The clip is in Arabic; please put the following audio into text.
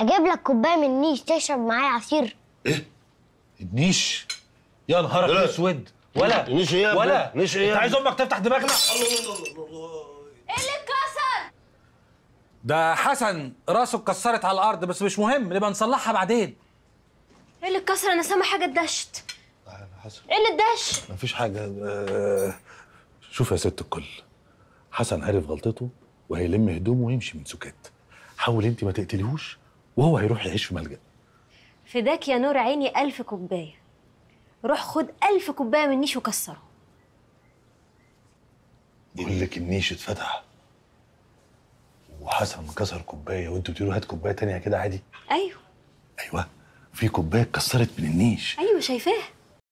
اجيب لك كوبايه من النيش تشرب معايا عصير ايه النيش يا نهار اسود ولا نيش ايه ولا نيش ايه انت عايز امك تفتح دماغنا الله الله الله ايه اللي اتكسر ده حسن راسه اتكسرت على الارض بس مش مهم نبقى نصلحها بعدين ايه اللي اتكسر انا سامع حاجه اتدشت حسن ايه اللي اتدش مفيش حاجه آه شوف يا ست الكل حسن عرف غلطته وهيلم هدومه ويمشي من سكات حاول انت ما تقتليهوش وهو هيروح يعيش في ملجأ فداك يا نور عيني ألف كوباية روح خد ألف كوباية من نيش وكسره بقول لك النيش اتفتح وحسن كسر كوباية وانتوا بتقولوا هات كوباية تانية كده عادي أيوه أيوه في كوباية اتكسرت من النيش أيوه شايفاه